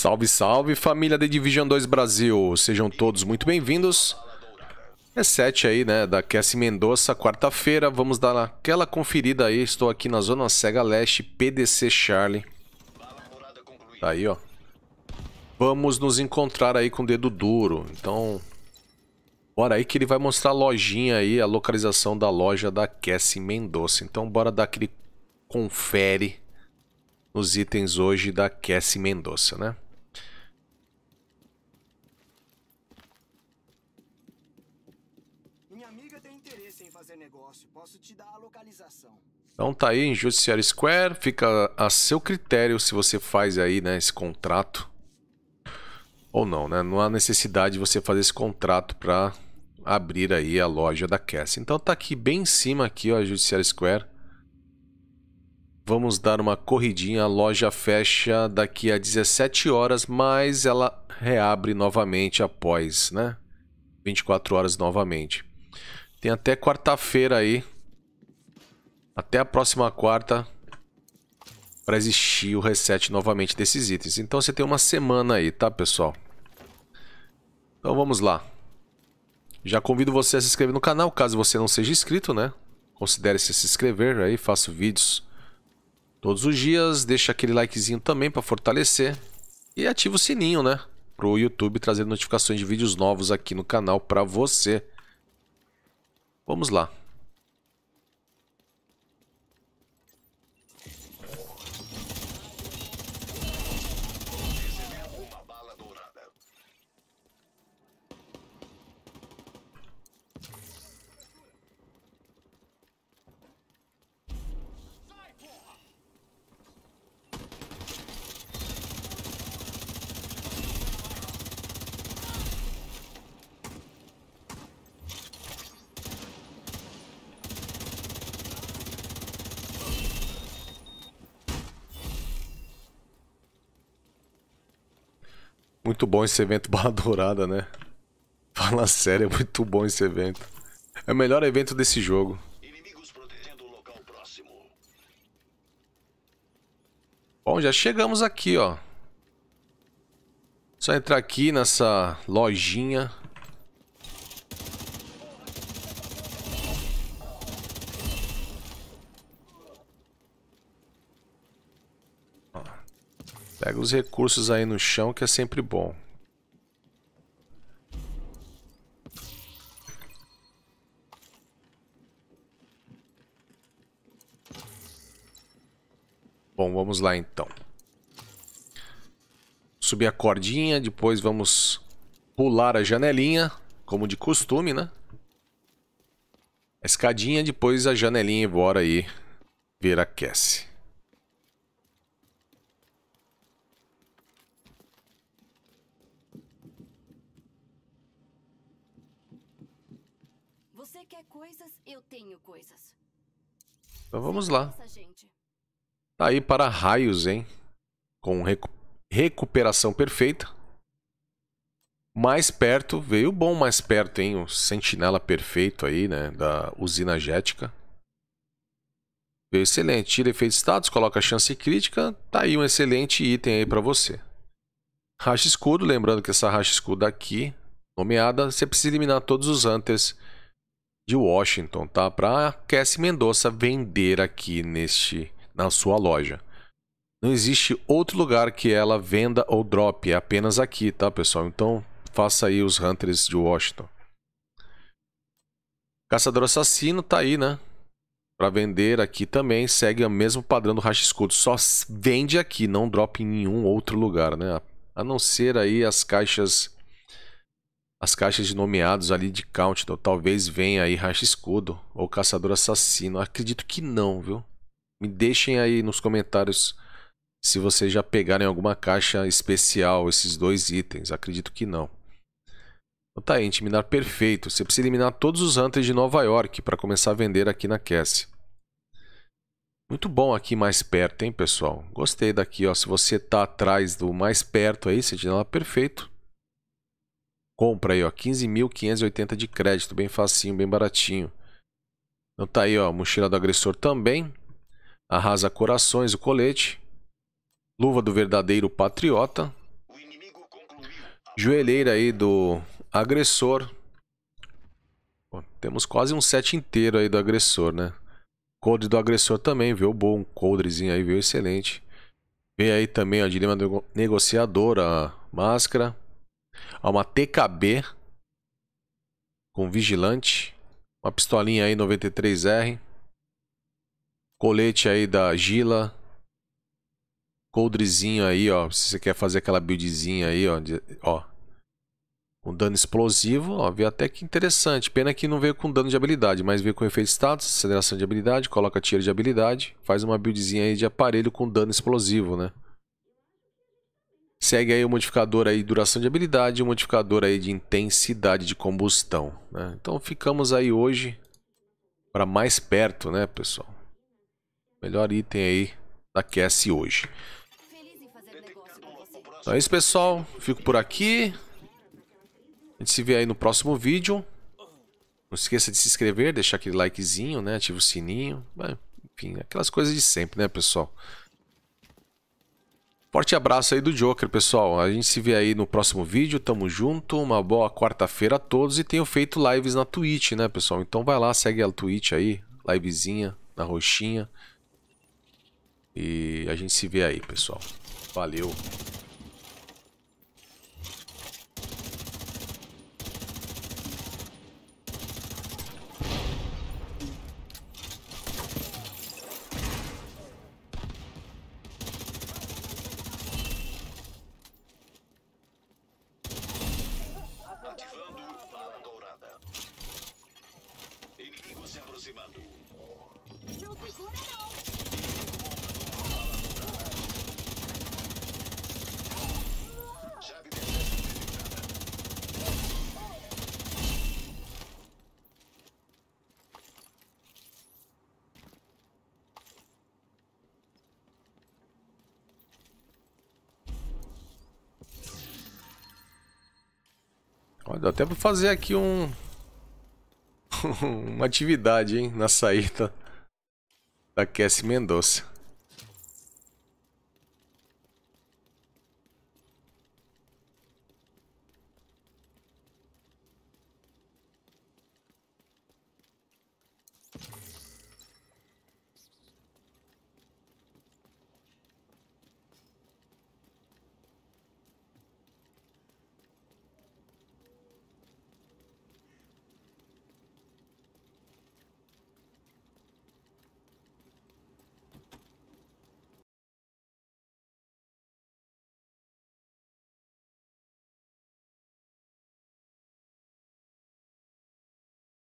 Salve, salve, família The Division 2 Brasil. Sejam todos muito bem-vindos. É 7 aí, né, da Cassie Mendonça, quarta-feira. Vamos dar aquela conferida aí. Estou aqui na Zona Cega Leste, PDC Charlie. Tá aí, ó. Vamos nos encontrar aí com o dedo duro. Então, bora aí que ele vai mostrar a lojinha aí, a localização da loja da Cassie Mendonça. Então, bora dar aquele confere nos itens hoje da Cassie Mendonça, né? negócio. Posso te dar a localização. Então tá aí em Judiciary Square, fica a seu critério se você faz aí, né, esse contrato. Ou não, né? Não há necessidade de você fazer esse contrato para abrir aí a loja da Cass. Então tá aqui bem em cima aqui, ó, Judiciary Square. Vamos dar uma corridinha, a loja fecha daqui a 17 horas, mas ela reabre novamente após, né? 24 horas novamente. Tem até quarta-feira aí. Até a próxima quarta. Para existir o reset novamente desses itens. Então você tem uma semana aí, tá, pessoal? Então vamos lá. Já convido você a se inscrever no canal, caso você não seja inscrito, né? Considere se se inscrever aí, faço vídeos todos os dias, deixa aquele likezinho também para fortalecer e ativa o sininho, né? Pro YouTube trazer notificações de vídeos novos aqui no canal para você. Vamos lá. Muito bom esse evento Bala Dourada, né? Fala sério, é muito bom esse evento. É o melhor evento desse jogo. Bom, já chegamos aqui, ó. Só entrar aqui nessa lojinha. Pega os recursos aí no chão que é sempre bom. Bom, vamos lá então. Subir a cordinha, depois vamos pular a janelinha, como de costume, né? A escadinha, depois a janelinha e bora aí ver aquece. você quer coisas, eu tenho coisas. Então vamos lá. Tá aí para raios, hein? Com recu recuperação perfeita. Mais perto, veio bom mais perto, hein? O sentinela perfeito aí, né? Da usina gética. Veio excelente. Tira de status, coloca chance crítica. Tá aí um excelente item aí para você. Racha escudo, lembrando que essa racha escudo aqui, nomeada, você precisa eliminar todos os hunters de Washington, tá? Para Cassie Mendonça vender aqui neste na sua loja. Não existe outro lugar que ela venda ou drop, é apenas aqui, tá, pessoal? Então, faça aí os Hunters de Washington. Caçador Assassino tá aí, né? Para vender aqui também, segue o mesmo padrão do Racha Escudo. Só vende aqui, não drop em nenhum outro lugar, né? A não ser aí as caixas as caixas de nomeados ali de Countdown talvez venha aí Racha Escudo ou Caçador Assassino. Acredito que não, viu? Me deixem aí nos comentários se vocês já pegaram em alguma caixa especial esses dois itens. Acredito que não. Então tá aí, intimidar perfeito. Você precisa eliminar todos os hunters de Nova York para começar a vender aqui na Cassie. Muito bom aqui mais perto, hein, pessoal? Gostei daqui, ó. Se você tá atrás do mais perto aí, você tem lá perfeito compra aí, ó, 15.580 de crédito, bem facinho, bem baratinho. Então tá aí, ó, mochila do agressor também, arrasa corações, o colete, luva do verdadeiro patriota, joelheira aí do agressor. Pô, temos quase um set inteiro aí do agressor, né? Coldre do agressor também, viu? bom, um coldrezinho aí, viu? excelente. Vem aí também, ó, dilema do negociador, a máscara. Há uma TKB com vigilante. Uma pistolinha aí 93R. Colete aí da Gila. Coldrezinho aí, ó. Se você quer fazer aquela buildzinha aí, ó. De, ó. Com dano explosivo, ó. Veio até que interessante. Pena que não veio com dano de habilidade, mas veio com efeito status, aceleração de habilidade, coloca tiro de habilidade. Faz uma buildzinha aí de aparelho com dano explosivo, né? Segue aí o modificador aí duração de habilidade e o modificador aí de intensidade de combustão. Né? Então ficamos aí hoje para mais perto, né, pessoal? Melhor item aí da QS hoje. Então é isso, pessoal. Fico por aqui. A gente se vê aí no próximo vídeo. Não esqueça de se inscrever, deixar aquele likezinho, né? Ativa o sininho. Enfim, aquelas coisas de sempre, né, pessoal? Forte abraço aí do Joker, pessoal. A gente se vê aí no próximo vídeo. Tamo junto. Uma boa quarta-feira a todos. E tenho feito lives na Twitch, né, pessoal? Então vai lá, segue a Twitch aí. Livezinha, na roxinha. E a gente se vê aí, pessoal. Valeu. aproximando. Não segura, não! Olha, dá até pra fazer aqui um... uma atividade, hein, na saída da Cassie Mendonça.